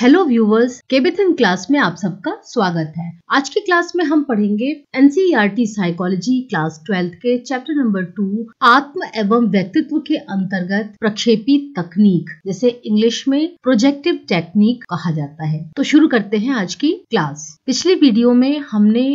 Hello viewers केबेथन class में आप सबका स्वागत है आज की क्लास में हम पढ़ेंगे एनसीईआरटी साइकोलॉजी क्लास ट्वेल्थ के चैप्टर नंबर टू आत्म एवं व्यक्तित्व के अंतर्गत प्रक्षेपी तकनीक जैसे इंग्लिश में प्रोजेक्टिव टेक्निक कहा जाता है तो शुरू करते हैं आज की क्लास पिछली वीडियो में हमने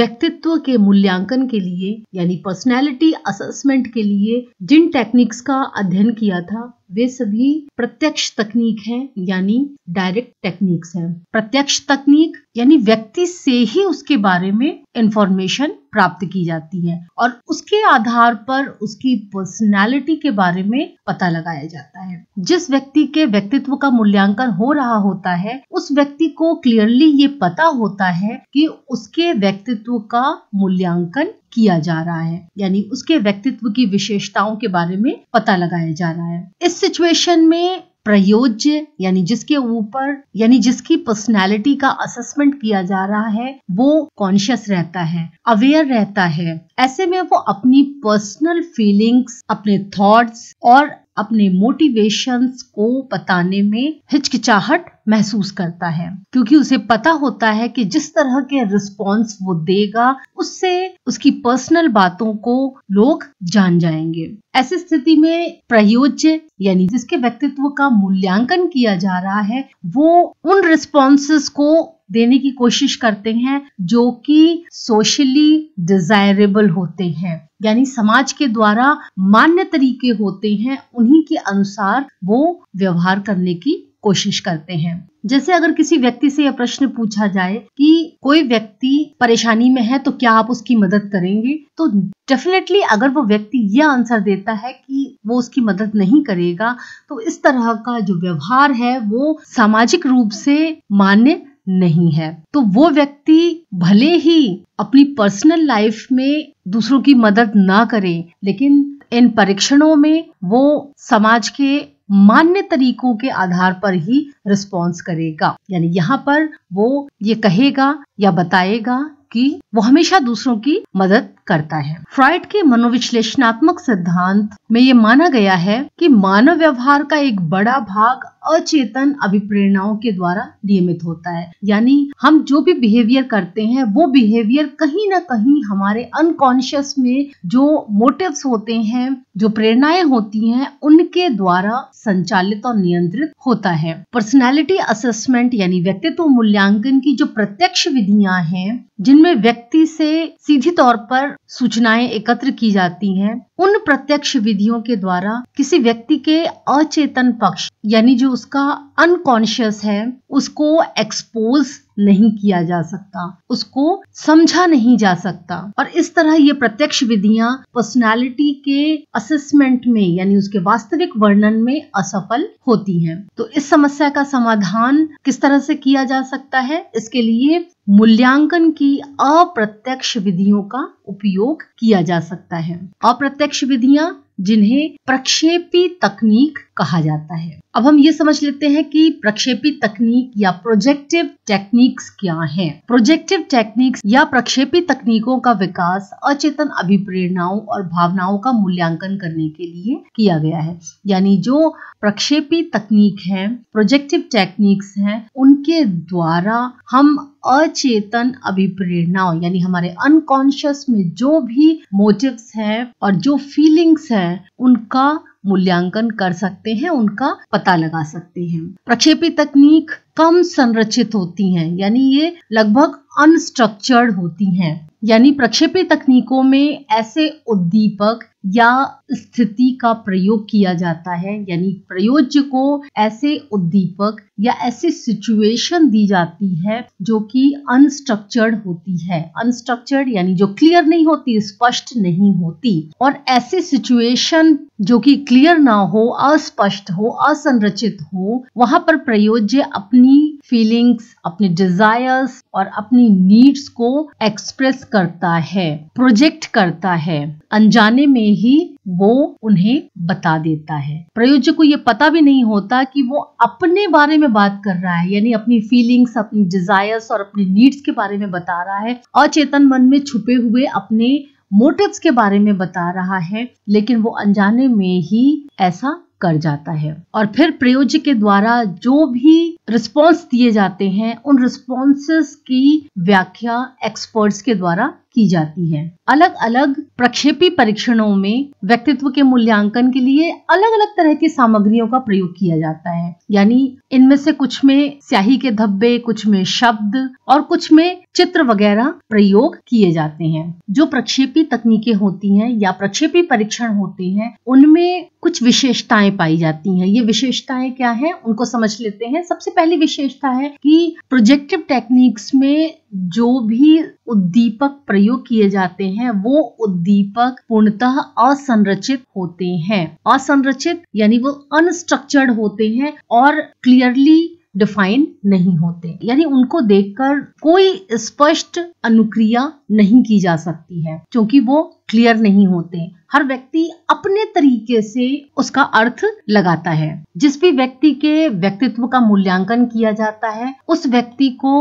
व्यक्तित्व के मूल्यांकन के लिए यानी पर्सनैलिटी असेसमेंट के लिए जिन टेक्निक्स का अध्ययन किया था वे सभी प्रत्यक्ष तकनीक हैं यानी डायरेक्ट टेक्निक्स हैं प्रत्यक्ष तकनीक यानी व्यक्ति से ही उसके बारे में इंफॉर्मेशन प्राप्त की जाती है और उसके आधार पर उसकी पर्सनालिटी के बारे में पता लगाया जाता है जिस व्यक्ति के व्यक्तित्व का मूल्यांकन हो रहा होता है उस व्यक्ति को क्लियरली ये पता होता है कि उसके व्यक्तित्व का मूल्यांकन किया जा रहा है यानी उसके व्यक्तित्व की विशेषताओं के बारे में पता लगाया जा रहा है इस सिचुएशन में प्रयोज्य यानी जिसके ऊपर यानी जिसकी पर्सनालिटी का असेसमेंट किया जा रहा है वो कॉन्शियस रहता है अवेयर रहता है ऐसे में वो अपनी पर्सनल फीलिंग्स अपने थॉट्स और अपने मोटिवेशंस को बताने में हिचकिचाहट महसूस करता है क्योंकि उसे पता होता है कि जिस तरह के रिस्पॉन्स वो देगा उससे उसकी पर्सनल बातों को लोग जान जाएंगे ऐसी स्थिति में प्रयोज्य यानी जिसके व्यक्तित्व का मूल्यांकन किया जा रहा है वो उन रिस्पॉन्स को देने की कोशिश करते हैं जो कि सोशली डिजायरेबल होते हैं यानी समाज के द्वारा मान्य तरीके होते हैं उन्हीं के अनुसार वो व्यवहार करने की कोशिश करते हैं जैसे अगर किसी व्यक्ति से यह प्रश्न पूछा जाए कि कोई व्यक्ति परेशानी में है तो क्या आप उसकी मदद करेंगे तो डेफिनेटली अगर वो व्यक्ति यह आंसर देता है कि वो उसकी मदद नहीं करेगा तो इस तरह का जो व्यवहार है वो सामाजिक रूप से मान्य नहीं है तो वो व्यक्ति भले ही अपनी पर्सनल लाइफ में दूसरों की मदद ना करे लेकिन इन परीक्षणों में वो समाज के मान्य तरीकों के आधार पर ही रिस्पॉन्स करेगा यानी यहाँ पर वो ये कहेगा या बताएगा कि वो हमेशा दूसरों की मदद करता है फ्राइड के मनोविश्लेषणात्मक सिद्धांत में ये माना गया है कि मानव व्यवहार का एक बड़ा भाग अचेतन अभिप्रेरणाओं के द्वारा नियमित होता है यानी हम जो भी बिहेवियर करते हैं वो बिहेवियर कहीं ना कहीं हमारे अनकॉन्शियस में जो मोटिव्स होते हैं जो प्रेरणाएं होती हैं उनके द्वारा संचालित और नियंत्रित होता है पर्सनालिटी असेसमेंट यानी व्यक्तित्व मूल्यांकन की जो प्रत्यक्ष विधियां हैं जिनमें व्यक्ति से सीधे तौर पर सूचनाएं एकत्र की जाती हैं उन प्रत्यक्ष विधियों के द्वारा किसी व्यक्ति के अचेतन पक्ष यानी जो उसका अनकॉन्शियस है उसको एक्सपोज नहीं किया जा सकता उसको समझा नहीं जा सकता और इस तरह ये प्रत्यक्ष विधियां पर्सनालिटी के असेसमेंट में यानी उसके वास्तविक वर्णन में असफल होती हैं तो इस समस्या का समाधान किस तरह से किया जा सकता है इसके लिए मूल्यांकन की अप्रत्यक्ष विधियों का उपयोग किया जा सकता है अप्रत्यक्ष विधियां जिन्हें प्रक्षेपी तकनीक कहा जाता है अब हम ये समझ लेते हैं कि प्रक्षेपी तकनीक या प्रोजेक्टिव टेक्निक्स क्या हैं। प्रोजेक्टिव टेक्निक्स या प्रक्षेपी तकनीकों का विकास अचेतन अभिप्रेरणाओं और भावनाओं का मूल्यांकन करने के लिए किया गया है यानी जो प्रक्षेपी तकनीक है प्रोजेक्टिव टेक्निक्स हैं, उनके द्वारा हम अचेतन अभिप्रेरणाओं यानी हमारे अनकॉन्शियस में में जो भी मोटिव्स हैं और जो फीलिंग्स हैं उनका मूल्यांकन कर सकते हैं उनका पता लगा सकते हैं प्रक्षेपी तकनीक कम संरचित होती हैं यानी ये लगभग अनस्ट्रक्चर्ड होती हैं यानी प्रक्षेपी तकनीकों में ऐसे उद्दीपक या स्थिति का प्रयोग किया जाता है यानी प्रयोज्य को ऐसे उद्दीपक या ऐसी सिचुएशन दी जाती है जो कि अनस्ट्रक्चर्ड होती है अनस्ट्रक्चर्ड यानी जो क्लियर नहीं होती स्पष्ट नहीं होती और ऐसे सिचुएशन जो कि क्लियर ना हो अस्पष्ट हो असंरचित हो वहां पर प्रयोज्य अपनी फीलिंग्स अपने डिजायर्स और अपनी नीड्स को एक्सप्रेस करता है प्रोजेक्ट करता है अनजाने में ही वो उन्हें बता देता है प्रयोजक को ये पता भी नहीं होता कि वो अपने बारे में बात कर रहा है यानी अपनी फीलिंग्स अपनी डिजायर्स और अपनी नीड्स के बारे में बता रहा है अचेतन मन में छुपे हुए अपने मोटिव्स के बारे में बता रहा है लेकिन वो अनजाने में ही ऐसा कर जाता है और फिर प्रयोज्य के द्वारा जो भी रिस्पॉन्स दिए जाते हैं उन रिस्पॉन्सेस की व्याख्या एक्सपर्ट्स के द्वारा की जाती है अलग अलग प्रक्षेपी परीक्षणों में व्यक्तित्व के मूल्यांकन के लिए अलग अलग तरह की सामग्रियों का प्रयोग किया जाता है यानी इनमें से कुछ में स्याही के धब्बे कुछ में शब्द और कुछ में चित्र वगैरह प्रयोग किए जाते हैं जो प्रक्षेपी तकनीकें होती हैं या प्रक्षेपी परीक्षण होते हैं उनमें कुछ विशेषताएं पाई जाती हैं ये विशेषताएं क्या हैं उनको समझ लेते हैं सबसे पहली विशेषता है कि प्रोजेक्टिव टेक्निक्स में जो भी उद्दीपक प्रयोग किए जाते हैं वो उद्दीपक पूर्णतः असंरचित होते हैं असंरचित यानी वो अनस्ट्रक्चर्ड होते हैं और क्लियरली डिफाइन नहीं होते यानी उनको देखकर कोई स्पष्ट अनुक्रिया नहीं की जा सकती है क्योंकि वो क्लियर नहीं होते हर व्यक्ति अपने तरीके से उसका अर्थ लगाता है जिस भी व्यक्ति के व्यक्तित्व का मूल्यांकन किया जाता है उस व्यक्ति को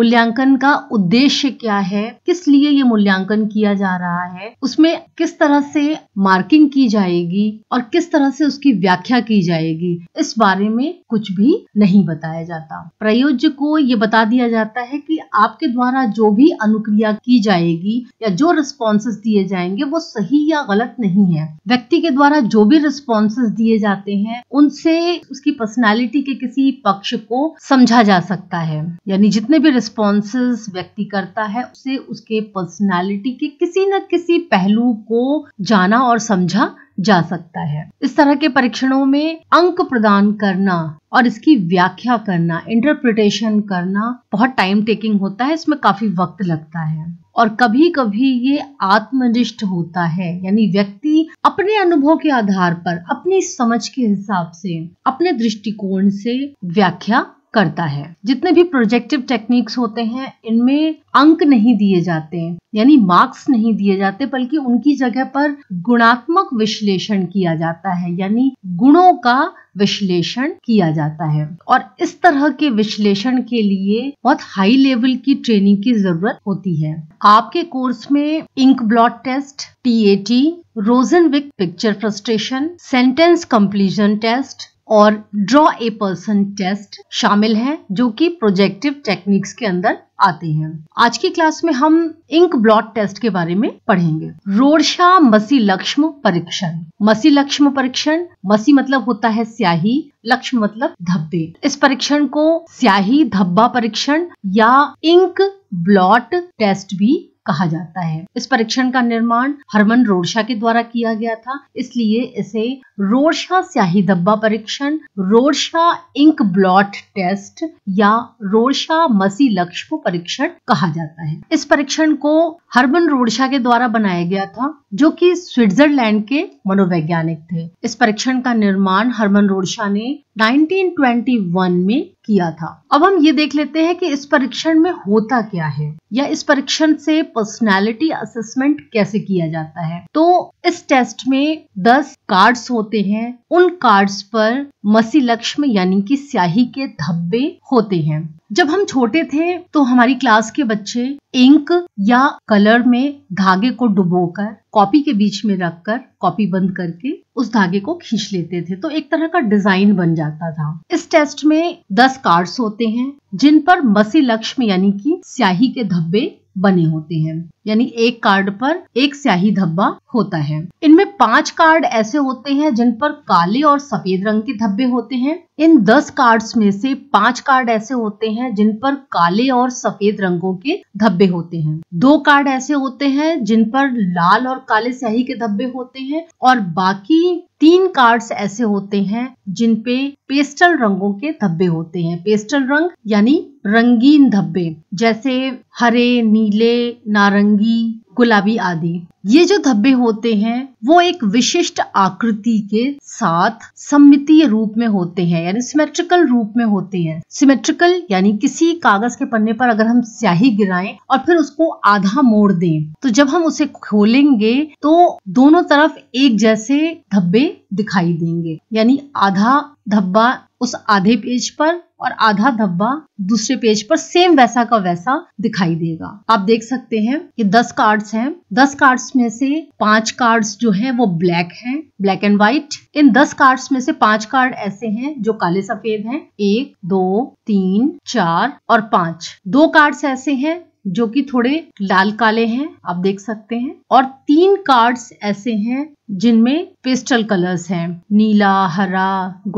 मूल्यांकन का उद्देश्य क्या है किस लिए ये मूल्यांकन किया जा रहा है उसमें किस तरह से मार्किंग की जाएगी और किस तरह से उसकी व्याख्या की जाएगी इस बारे में कुछ भी नहीं बताया जाता प्रयोज को ये बता दिया जाता है कि आपके द्वारा जो भी अनुक्रिया की जाएगी या जो रिस्पॉन्सेस दिए जाएंगे करेंगे वो सही या गलत नहीं है व्यक्ति के द्वारा जो भी रिस्पॉन्सेज दिए जाते हैं उनसे उसकी पर्सनैलिटी के किसी पक्ष को समझा जा सकता है यानी जितने भी रिस्पॉन्सेज व्यक्ति करता है उसे उसके पर्सनैलिटी के किसी न किसी पहलू को जाना और समझा जा सकता है इस तरह के परीक्षणों में अंक प्रदान करना और इसकी व्याख्या करना इंटरप्रिटेशन करना बहुत टाइम टेकिंग होता है इसमें काफी वक्त लगता है और कभी कभी ये आत्मनिष्ठ होता है यानी व्यक्ति अपने अनुभव के आधार पर अपनी समझ के हिसाब से अपने दृष्टिकोण से व्याख्या करता है जितने भी प्रोजेक्टिव टेक्निक्स होते हैं इनमें अंक नहीं दिए जाते यानी मार्क्स नहीं दिए जाते बल्कि उनकी जगह पर गुणात्मक विश्लेषण किया जाता है यानी गुणों का विश्लेषण किया जाता है और इस तरह के विश्लेषण के लिए बहुत हाई लेवल की ट्रेनिंग की जरूरत होती है आपके कोर्स में ink blot test T A T Rosenzweig picture frustration sentence completion test और ड्रॉ ए पर्सन टेस्ट शामिल हैं जो कि प्रोजेक्टिव टेक्निक्स के अंदर आते हैं आज की क्लास में हम इंक ब्लॉट टेस्ट के बारे में पढ़ेंगे रोडशा मसी लक्ष्म परीक्षण मसी लक्ष्म परीक्षण मसी मतलब होता है स्याही लक्ष्म मतलब धब्बे इस परीक्षण को स्याही धब्बा परीक्षण या इंक ब्लॉट टेस्ट भी कहा जाता है इस परीक्षण का निर्माण हरमन रोडशा के द्वारा किया गया था इसलिए इसे रोडशा स्याही धब्बा परीक्षण रोडशा इंक ब्लॉट टेस्ट या रोडशा मसी लक्ष्म परीक्षण कहा जाता है इस परीक्षण को हरमन रोडशा के द्वारा बनाया गया था जो कि स्विट्जरलैंड के मनोवैज्ञानिक थे इस परीक्षण का निर्माण हरमन रोडशा ने 1921 में किया था अब हम ये देख लेते हैं कि इस परीक्षण में होता क्या है या इस परीक्षण से पर्सनालिटी असेसमेंट कैसे किया जाता है तो इस टेस्ट में 10 कार्ड्स होते हैं उन कार्ड्स पर मसी लक्ष्म यानी कि स्याही के धब्बे होते हैं जब हम छोटे थे तो हमारी क्लास के बच्चे इंक या कलर में धागे को डुबोकर कॉपी के बीच में रखकर कॉपी बंद करके उस धागे को खींच लेते थे तो एक तरह का डिजाइन बन जाता था इस टेस्ट में दस कार्ड्स होते हैं जिन पर मसी लक्ष्म यानी कि स्याही के धब्बे बने होते हैं यानी एक कार्ड पर एक स्याही धब्बा होता है इनमें पांच कार्ड ऐसे होते हैं जिन पर काले और सफेद रंग के धब्बे होते हैं इन दस कार्ड्स में से पांच कार्ड ऐसे होते हैं जिन पर काले और सफेद रंगों के धब्बे होते हैं दो कार्ड ऐसे होते हैं जिन पर लाल और काले स्याही के धब्बे होते हैं और बाकी तीन कार्ड्स ऐसे होते हैं जिन पे पेस्टल रंगों के धब्बे होते हैं पेस्टल रंग यानी रंगीन धब्बे जैसे हरे नीले नारंगी 一 गुलाबी आदि ये जो धब्बे होते हैं वो एक विशिष्ट आकृति के साथ सम्मितीय रूप में होते हैं यानी सिमेट्रिकल रूप में होते हैं सिमेट्रिकल यानी किसी कागज के पन्ने पर अगर हम स्याही गिराएं और फिर उसको आधा मोड़ दें तो जब हम उसे खोलेंगे तो दोनों तरफ एक जैसे धब्बे दिखाई देंगे यानी आधा धब्बा उस आधे पेज पर और आधा धब्बा दूसरे पेज पर सेम वैसा का वैसा दिखाई देगा आप देख सकते हैं कि 10 कार्ड कार्ड्स हैं दस कार्ड्स में से पांच कार्ड्स जो है वो ब्लैक हैं ब्लैक एंड व्हाइट इन दस कार्ड्स में से पांच कार्ड ऐसे हैं जो काले सफेद हैं एक दो तीन चार और पांच दो कार्ड्स ऐसे हैं जो कि थोड़े लाल काले हैं आप देख सकते हैं और तीन कार्ड्स ऐसे हैं जिनमें पेस्टल कलर्स हैं नीला हरा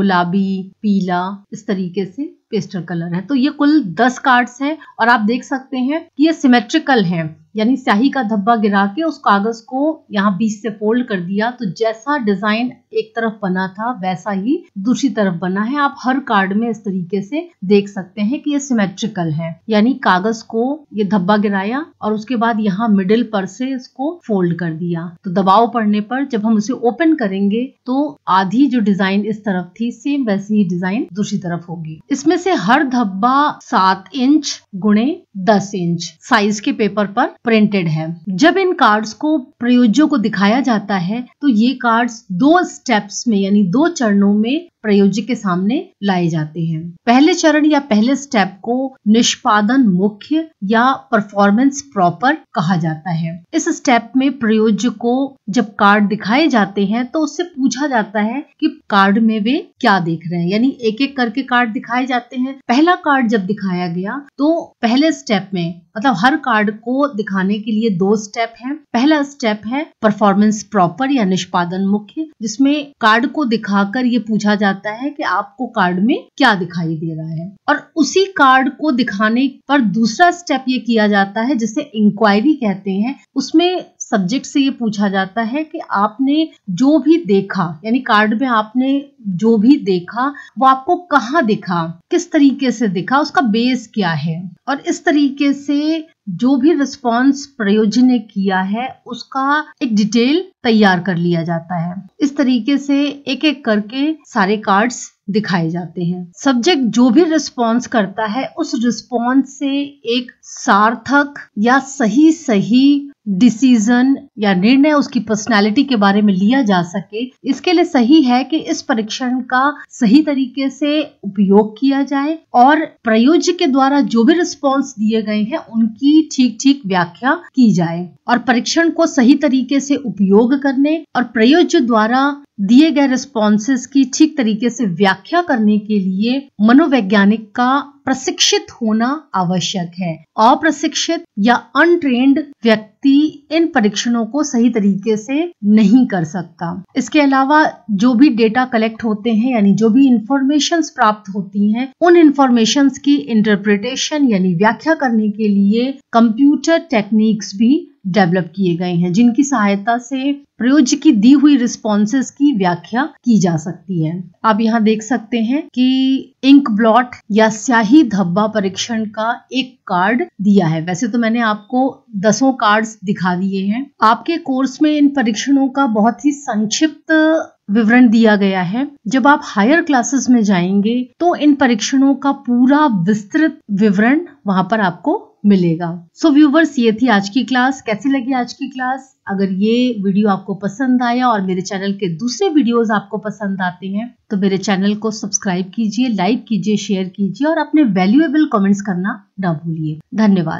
गुलाबी पीला इस तरीके से पेस्टल कलर है तो ये कुल दस कार्ड्स हैं और आप देख सकते हैं कि ये सिमेट्रिकल हैं यानी स्याही का धब्बा गिरा के उस कागज़ को यहाँ बीच से फोल्ड कर दिया तो जैसा डिज़ाइन एक तरफ बना था वैसा ही दूसरी तरफ बना है आप हर कार्ड में इस तरीके से देख सकते हैं कि ये सिमेट्रिकल है यानी कागज को ये धब्बा गिराया और उसके बाद यहाँ मिडिल पर से इसको फोल्ड कर दिया तो दबाव पड़ने पर जब हम उसे ओपन करेंगे तो आधी जो डिजाइन इस तरफ थी सेम वैसी ही डिजाइन दूसरी तरफ होगी इसमें से हर धब्बा सात इंच गुणे दस इंच साइज के पेपर पर प्रिंटेड है जब इन कार्ड्स को प्रयोज्यों को दिखाया जाता है तो ये कार्ड्स दो स्टेप्स में यानी दो चरणों में प्रयोजक के सामने लाए जाते हैं पहले चरण या पहले स्टेप को निष्पादन मुख्य या परफॉर्मेंस प्रॉपर कहा जाता है इस स्टेप में प्रयोज्य को जब कार्ड दिखाए जाते हैं तो उससे पूछा जाता है कि कार्ड में वे क्या देख रहे हैं यानी एक एक करके कार्ड दिखाए जाते हैं पहला कार्ड जब दिखाया गया तो पहले स्टेप में मतलब हर कार्ड को दिखाने के लिए दो स्टेप हैं पहला स्टेप है परफॉर्मेंस प्रॉपर या निष्पादन मुख्य जिसमें कार्ड को दिखाकर ये पूछा जाता जाता है कि आपको कार्ड में क्या दिखाई दे रहा है और उसी कार्ड को दिखाने पर दूसरा स्टेप ये किया जाता है जिसे इंक्वायरी कहते हैं उसमें सब्जेक्ट से ये पूछा जाता है कि आपने जो भी देखा यानी कार्ड में आपने जो भी देखा वो आपको कहाँ दिखा किस तरीके से दिखा उसका बेस क्या है और इस तरीके से जो भी रिस्पॉन्स प्रयोजन ने किया है उसका एक डिटेल तैयार कर लिया जाता है इस तरीके से एक एक करके सारे कार्ड्स दिखाए जाते हैं सब्जेक्ट जो भी रिस्पॉन्स करता है उस रिस्पॉन्स से एक सार्थक या सही सही डिसीजन या निर्णय उसकी पर्सनालिटी के बारे में लिया जा सके इसके लिए सही है कि इस परीक्षण का सही तरीके से उपयोग किया जाए और प्रयोज्य के द्वारा जो भी रिस्पॉन्स दिए गए हैं उनकी ठीक ठीक व्याख्या की जाए और परीक्षण को सही तरीके से उपयोग करने और प्रयोज्य द्वारा दिए गए रिस्पॉन्सेस की ठीक तरीके से व्याख्या करने के लिए मनोवैज्ञानिक का प्रशिक्षित होना आवश्यक है अप्रशिक्षित या अनट्रेन्ड व्यक्ति इन परीक्षणों को सही तरीके से नहीं कर सकता इसके अलावा जो भी डेटा कलेक्ट होते हैं यानी जो भी इंफॉर्मेशन प्राप्त होती हैं उन इंफॉर्मेशन की इंटरप्रिटेशन यानी व्याख्या करने के लिए कंप्यूटर टेक्निक्स भी डेवलप किए गए हैं जिनकी सहायता से प्रयोज्य की दी हुई रिस्पॉन्सेस की व्याख्या की जा सकती है आप यहाँ देख सकते हैं कि इंक ब्लॉट या स्याही धब्बा परीक्षण का एक कार्ड दिया है वैसे तो मैंने आपको दसों कार्ड्स दिखा दिए हैं आपके कोर्स में इन परीक्षणों का बहुत ही संक्षिप्त विवरण दिया गया है जब आप हायर क्लासेस में जाएंगे तो इन परीक्षणों का पूरा विस्तृत विवरण वहां पर आपको मिलेगा सो so, व्यूवर्स ये थी आज की क्लास कैसी लगी आज की क्लास अगर ये वीडियो आपको पसंद आया और मेरे चैनल के दूसरे वीडियोस आपको पसंद आते हैं तो मेरे चैनल को सब्सक्राइब कीजिए लाइक कीजिए शेयर कीजिए और अपने वैल्यूएबल कमेंट्स करना ना भूलिए धन्यवाद